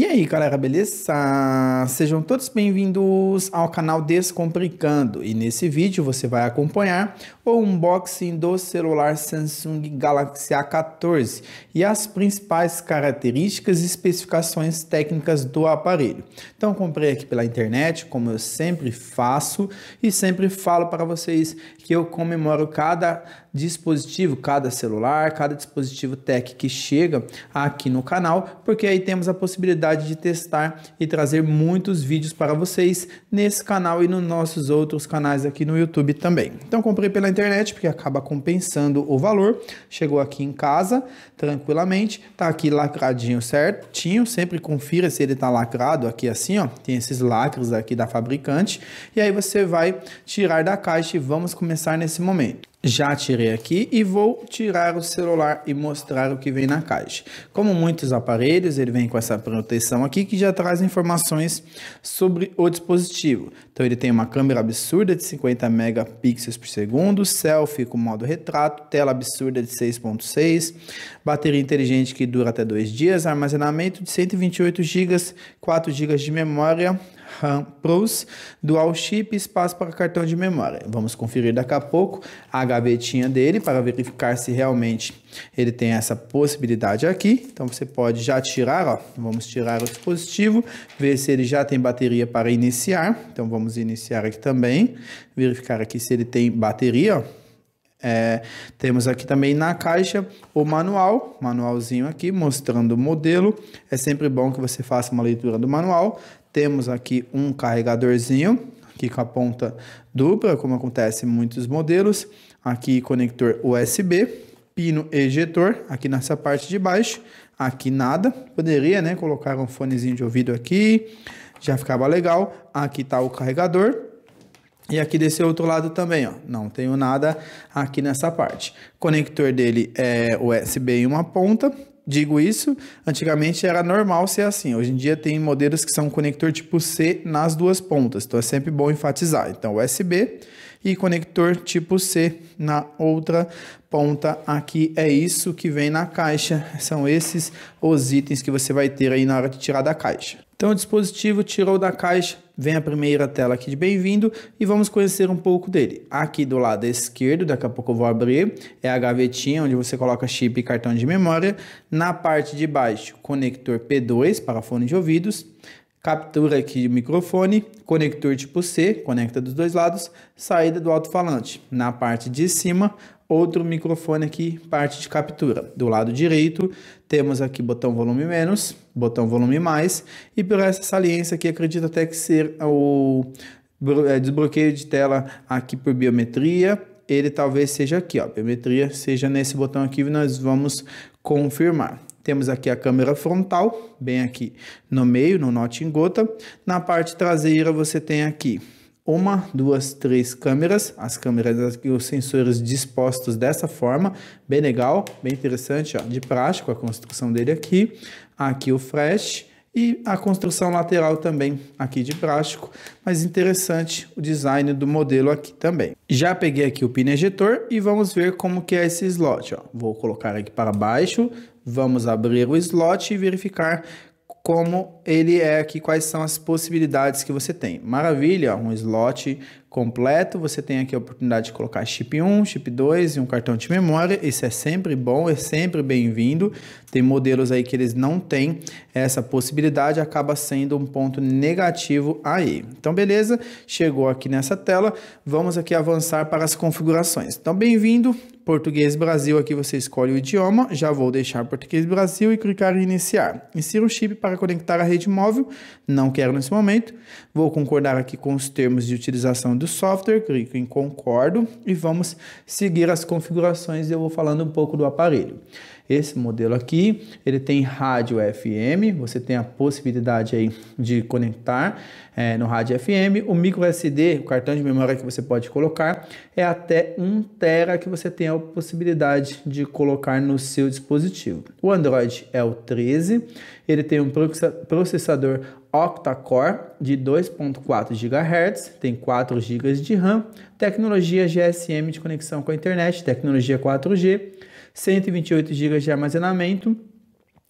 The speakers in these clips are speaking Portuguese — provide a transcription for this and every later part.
E aí, galera, beleza? Sejam todos bem-vindos ao canal Descomplicando. E nesse vídeo você vai acompanhar o unboxing do celular Samsung Galaxy A14 e as principais características e especificações técnicas do aparelho. Então, comprei aqui pela internet, como eu sempre faço e sempre falo para vocês que eu comemoro cada dispositivo, cada celular, cada dispositivo tech que chega aqui no canal, porque aí temos a possibilidade oportunidade de testar e trazer muitos vídeos para vocês nesse canal e nos nossos outros canais aqui no YouTube também. Então comprei pela internet porque acaba compensando o valor. Chegou aqui em casa tranquilamente, tá aqui lacradinho certinho, sempre confira se ele tá lacrado aqui assim, ó, tem esses lacres aqui da fabricante. E aí você vai tirar da caixa e vamos começar nesse momento. Já tirei aqui e vou tirar o celular e mostrar o que vem na caixa. Como muitos aparelhos, ele vem com essa proteção aqui que já traz informações sobre o dispositivo. Então ele tem uma câmera absurda de 50 megapixels por segundo, selfie com modo retrato, tela absurda de 6.6, bateria inteligente que dura até dois dias, armazenamento de 128 GB, 4 GB de memória, RAM Plus, Dual Chip espaço para cartão de memória. Vamos conferir daqui a pouco a gavetinha dele para verificar se realmente ele tem essa possibilidade aqui. Então você pode já tirar, ó. vamos tirar o dispositivo, ver se ele já tem bateria para iniciar. Então vamos iniciar aqui também, verificar aqui se ele tem bateria, ó. É, temos aqui também na caixa o manual, manualzinho aqui mostrando o modelo. É sempre bom que você faça uma leitura do manual. Temos aqui um carregadorzinho, aqui com a ponta dupla, como acontece em muitos modelos. Aqui conector USB, pino ejetor, aqui nessa parte de baixo. Aqui nada, poderia né, colocar um fonezinho de ouvido aqui, já ficava legal. Aqui está o carregador e aqui desse outro lado também, ó, não tenho nada aqui nessa parte. Conector dele é USB em uma ponta. Digo isso, antigamente era normal ser assim. Hoje em dia tem modelos que são conector tipo C nas duas pontas, então é sempre bom enfatizar. Então USB e conector tipo C na outra ponta aqui. É isso que vem na caixa, são esses os itens que você vai ter aí na hora de tirar da caixa. Então o dispositivo tirou da caixa, vem a primeira tela aqui de bem-vindo e vamos conhecer um pouco dele. Aqui do lado esquerdo, daqui a pouco eu vou abrir, é a gavetinha onde você coloca chip e cartão de memória. Na parte de baixo, conector P2 para fone de ouvidos. Captura aqui de microfone, conector tipo C, conecta dos dois lados, saída do alto-falante. Na parte de cima, outro microfone aqui, parte de captura. Do lado direito, temos aqui botão volume menos, botão volume mais, e por essa saliência aqui, acredito até que ser o é, desbloqueio de tela aqui por biometria, ele talvez seja aqui, ó, biometria seja nesse botão aqui, nós vamos confirmar. Temos aqui a câmera frontal, bem aqui no meio, no note em gota. Na parte traseira você tem aqui uma, duas, três câmeras, as câmeras aqui, os sensores dispostos dessa forma, bem legal, bem interessante, ó, de prático a construção dele aqui. Aqui o flash, e a construção lateral também aqui de plástico, mas interessante o design do modelo aqui também. Já peguei aqui o pino ejetor e vamos ver como que é esse slot. Ó. Vou colocar aqui para baixo, vamos abrir o slot e verificar como ele é aqui, quais são as possibilidades que você tem. Maravilha, um slot completo. Você tem aqui a oportunidade de colocar chip 1, chip 2 e um cartão de memória. Isso é sempre bom, é sempre bem-vindo. Tem modelos aí que eles não têm essa possibilidade, acaba sendo um ponto negativo aí. Então, beleza, chegou aqui nessa tela. Vamos aqui avançar para as configurações. Então, bem-vindo. Português Brasil, aqui você escolhe o idioma, já vou deixar Português Brasil e clicar em iniciar. Insira o chip para conectar a rede móvel, não quero nesse momento. Vou concordar aqui com os termos de utilização do software, clico em concordo e vamos seguir as configurações eu vou falando um pouco do aparelho. Esse modelo aqui, ele tem rádio FM, você tem a possibilidade aí de conectar é, no rádio FM. O micro SD, o cartão de memória que você pode colocar, é até 1 tera que você tem a possibilidade de colocar no seu dispositivo. O Android é o 13 ele tem um processador octa-core de 2.4 GHz, tem 4 GB de RAM, tecnologia GSM de conexão com a internet, tecnologia 4G, 128 GB de armazenamento.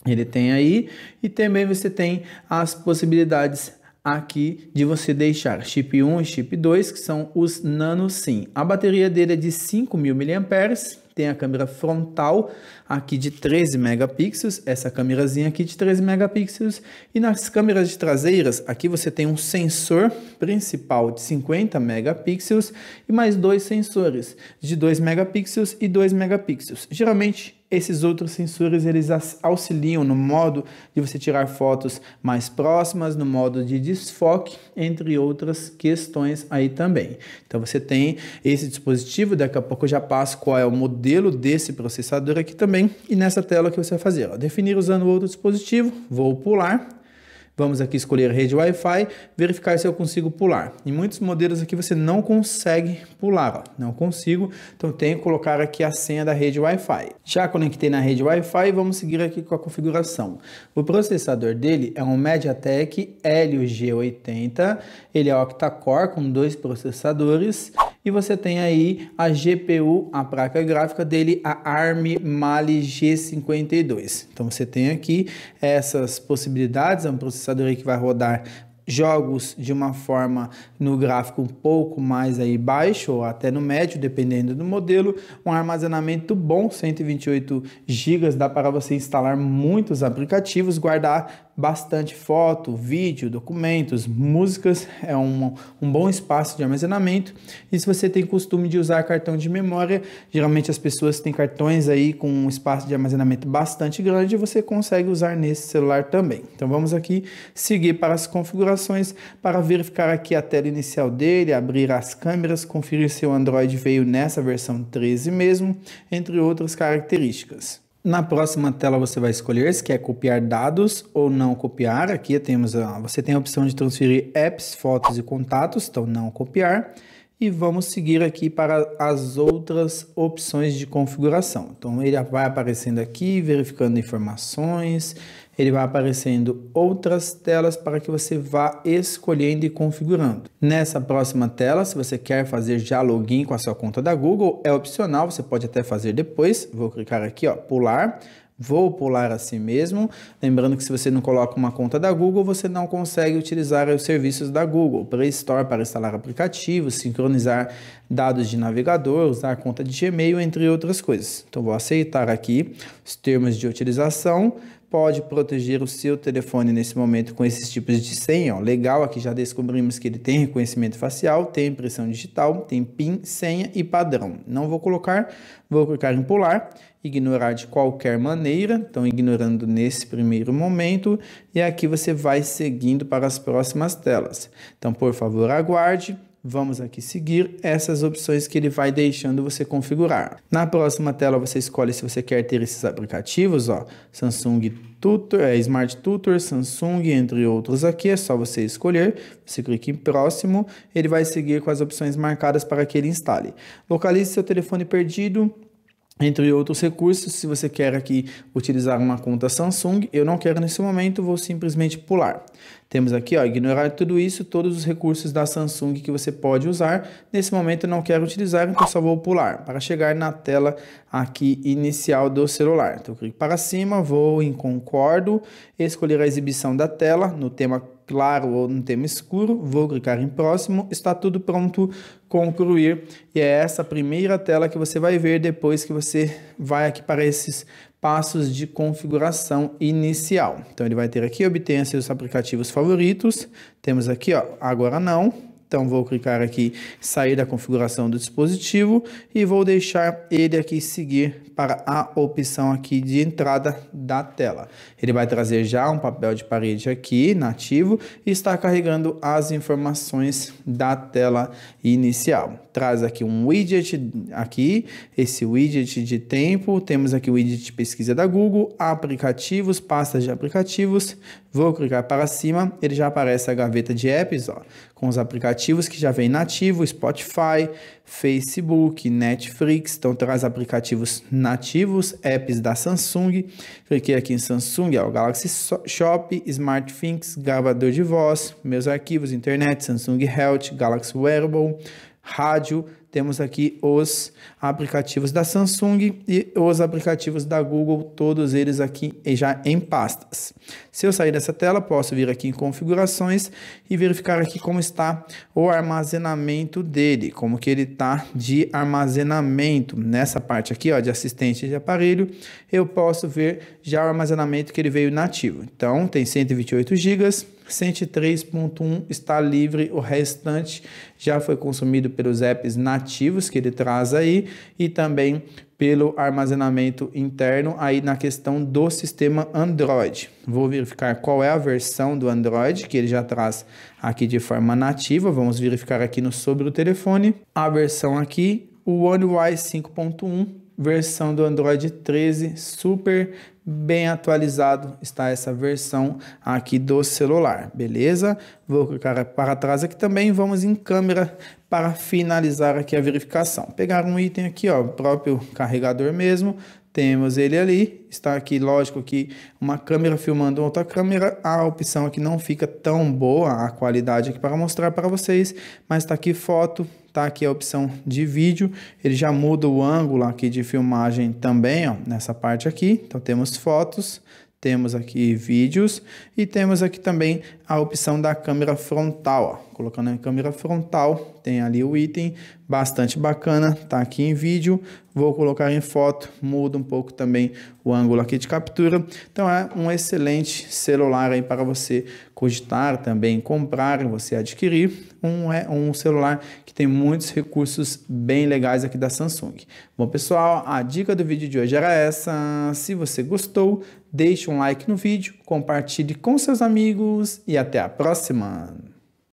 Ele tem aí e também você tem as possibilidades aqui de você deixar chip 1 e chip 2, que são os nano SIM. A bateria dele é de 5.000 mAh, tem a câmera frontal aqui de 13 megapixels, essa câmerazinha aqui de 13 megapixels. E nas câmeras de traseiras, aqui você tem um sensor principal de 50 megapixels e mais dois sensores de 2 megapixels e 2 megapixels. Geralmente esses outros sensores eles auxiliam no modo de você tirar fotos mais próximas, no modo de desfoque, entre outras questões aí também. Então você tem esse dispositivo, daqui a pouco eu já passo qual é o modelo desse processador aqui também e nessa tela que você vai fazer. Ó, definir usando outro dispositivo, vou pular Vamos aqui escolher rede Wi-Fi, verificar se eu consigo pular. Em muitos modelos aqui você não consegue pular, ó. não consigo, então tenho que colocar aqui a senha da rede Wi-Fi. Já conectei na rede Wi-Fi, vamos seguir aqui com a configuração. O processador dele é um MediaTek Helio G80, ele é octa-core com dois processadores, e você tem aí a GPU, a placa gráfica dele, a ARM Mali G52. Então você tem aqui essas possibilidades, é um processador aí que vai rodar jogos de uma forma no gráfico um pouco mais aí baixo ou até no médio, dependendo do modelo, um armazenamento bom, 128 GB, dá para você instalar muitos aplicativos, guardar bastante foto, vídeo, documentos, músicas, é um, um bom espaço de armazenamento. E se você tem costume de usar cartão de memória, geralmente as pessoas têm cartões aí com um espaço de armazenamento bastante grande, você consegue usar nesse celular também. Então vamos aqui seguir para as configurações para verificar aqui a tela inicial dele, abrir as câmeras, conferir se o Android veio nessa versão 13 mesmo, entre outras características. Na próxima tela você vai escolher se quer copiar dados ou não copiar. Aqui temos a, você tem a opção de transferir apps, fotos e contatos, então não copiar. E vamos seguir aqui para as outras opções de configuração. Então ele vai aparecendo aqui, verificando informações, ele vai aparecendo outras telas para que você vá escolhendo e configurando. Nessa próxima tela, se você quer fazer já login com a sua conta da Google, é opcional, você pode até fazer depois. Vou clicar aqui, ó, pular. Vou pular assim mesmo. Lembrando que se você não coloca uma conta da Google, você não consegue utilizar os serviços da Google. Play Store para instalar aplicativos, sincronizar dados de navegador, usar a conta de Gmail, entre outras coisas. Então vou aceitar aqui os termos de utilização pode proteger o seu telefone nesse momento com esses tipos de senha. Ó. Legal, aqui já descobrimos que ele tem reconhecimento facial, tem impressão digital, tem PIN, senha e padrão. Não vou colocar, vou clicar em pular, ignorar de qualquer maneira, então ignorando nesse primeiro momento, e aqui você vai seguindo para as próximas telas. Então, por favor, aguarde. Vamos aqui seguir essas opções que ele vai deixando você configurar. Na próxima tela você escolhe se você quer ter esses aplicativos, ó, Samsung Tutor, é, Smart Tutor, Samsung, entre outros aqui, é só você escolher, você clica em próximo, ele vai seguir com as opções marcadas para que ele instale. Localize seu telefone perdido, entre outros recursos, se você quer aqui utilizar uma conta Samsung, eu não quero nesse momento, vou simplesmente pular. Temos aqui, ó, ignorar tudo isso, todos os recursos da Samsung que você pode usar. Nesse momento eu não quero utilizar, então só vou pular para chegar na tela aqui inicial do celular. Então eu clico para cima, vou em concordo, escolher a exibição da tela no tema claro ou no tema escuro, vou clicar em próximo, está tudo pronto, concluir. E é essa primeira tela que você vai ver depois que você vai aqui para esses passos de configuração inicial. Então ele vai ter aqui, obtenha seus aplicativos favoritos, temos aqui ó, agora não, então vou clicar aqui sair da configuração do dispositivo e vou deixar ele aqui seguir para a opção aqui de entrada da tela. Ele vai trazer já um papel de parede aqui nativo e está carregando as informações da tela inicial. Traz aqui um widget aqui, esse widget de tempo, temos aqui o widget de pesquisa da Google, aplicativos, pastas de aplicativos, Vou clicar para cima, ele já aparece a gaveta de apps, ó, com os aplicativos que já vem nativo, Spotify, Facebook, Netflix, então traz aplicativos nativos, apps da Samsung. Cliquei aqui em Samsung, ó, Galaxy Shop, SmartThings, gravador de voz, meus arquivos, internet, Samsung Health, Galaxy Wearable, rádio, temos aqui os aplicativos da Samsung e os aplicativos da Google, todos eles aqui já em pastas. Se eu sair dessa tela, posso vir aqui em configurações e verificar aqui como está o armazenamento dele, como que ele está de armazenamento. Nessa parte aqui, ó, de assistente de aparelho, eu posso ver já o armazenamento que ele veio nativo. Então, tem 128 GB, 103.1 está livre, o restante já foi consumido pelos apps nativos que ele traz aí e também pelo armazenamento interno aí na questão do sistema Android. Vou verificar qual é a versão do Android que ele já traz aqui de forma nativa. Vamos verificar aqui no sobre o telefone. A versão aqui, o One UI 5.1 versão do Android 13 super bem atualizado está essa versão aqui do celular, beleza? Vou colocar para trás aqui também, vamos em câmera para finalizar aqui a verificação. Pegar um item aqui, ó, próprio carregador mesmo, temos ele ali, está aqui, lógico que uma câmera filmando outra câmera, a opção aqui não fica tão boa, a qualidade aqui para mostrar para vocês, mas está aqui foto, aqui a opção de vídeo, ele já muda o ângulo aqui de filmagem também, ó, nessa parte aqui. Então temos fotos, temos aqui vídeos e temos aqui também a opção da câmera frontal. Ó. Colocando a câmera frontal, tem ali o item, bastante bacana, tá aqui em vídeo. Vou colocar em foto, muda um pouco também o ângulo aqui de captura. Então é um excelente celular aí para você cogitar também, comprar, você adquirir. Um, é um celular que tem muitos recursos bem legais aqui da Samsung. Bom pessoal, a dica do vídeo de hoje era essa. Se você gostou, deixe um like no vídeo compartilhe com seus amigos e até a próxima!